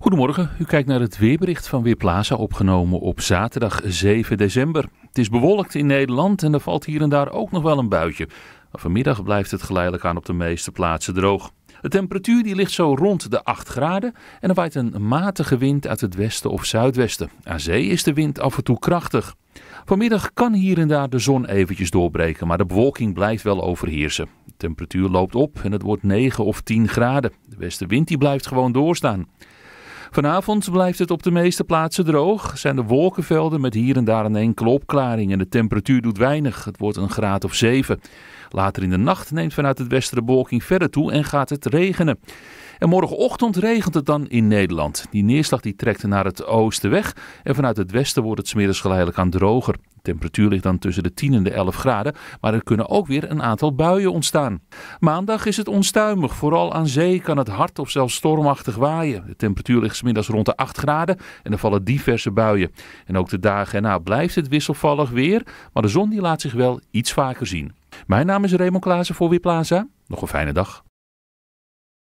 Goedemorgen, u kijkt naar het weerbericht van Weerplaza, opgenomen op zaterdag 7 december. Het is bewolkt in Nederland en er valt hier en daar ook nog wel een buitje. Maar vanmiddag blijft het geleidelijk aan op de meeste plaatsen droog. De temperatuur die ligt zo rond de 8 graden en er waait een matige wind uit het westen of zuidwesten. Aan zee is de wind af en toe krachtig. Vanmiddag kan hier en daar de zon eventjes doorbreken, maar de bewolking blijft wel overheersen. De temperatuur loopt op en het wordt 9 of 10 graden. De westenwind die blijft gewoon doorstaan. Vanavond blijft het op de meeste plaatsen droog. Zijn de wolkenvelden met hier en daar een enkele opklaring. En de temperatuur doet weinig. Het wordt een graad of 7. Later in de nacht neemt vanuit het westen de bewolking verder toe en gaat het regenen. En morgenochtend regent het dan in Nederland. Die neerslag die trekt naar het oosten weg. En vanuit het westen wordt het smiddags geleidelijk aan droger temperatuur ligt dan tussen de 10 en de 11 graden, maar er kunnen ook weer een aantal buien ontstaan. Maandag is het onstuimig, vooral aan zee kan het hard of zelfs stormachtig waaien. De temperatuur ligt smiddags rond de 8 graden en er vallen diverse buien. En ook de dagen erna blijft het wisselvallig weer, maar de zon die laat zich wel iets vaker zien. Mijn naam is Raymond Klaassen voor Weerplaza. Nog een fijne dag.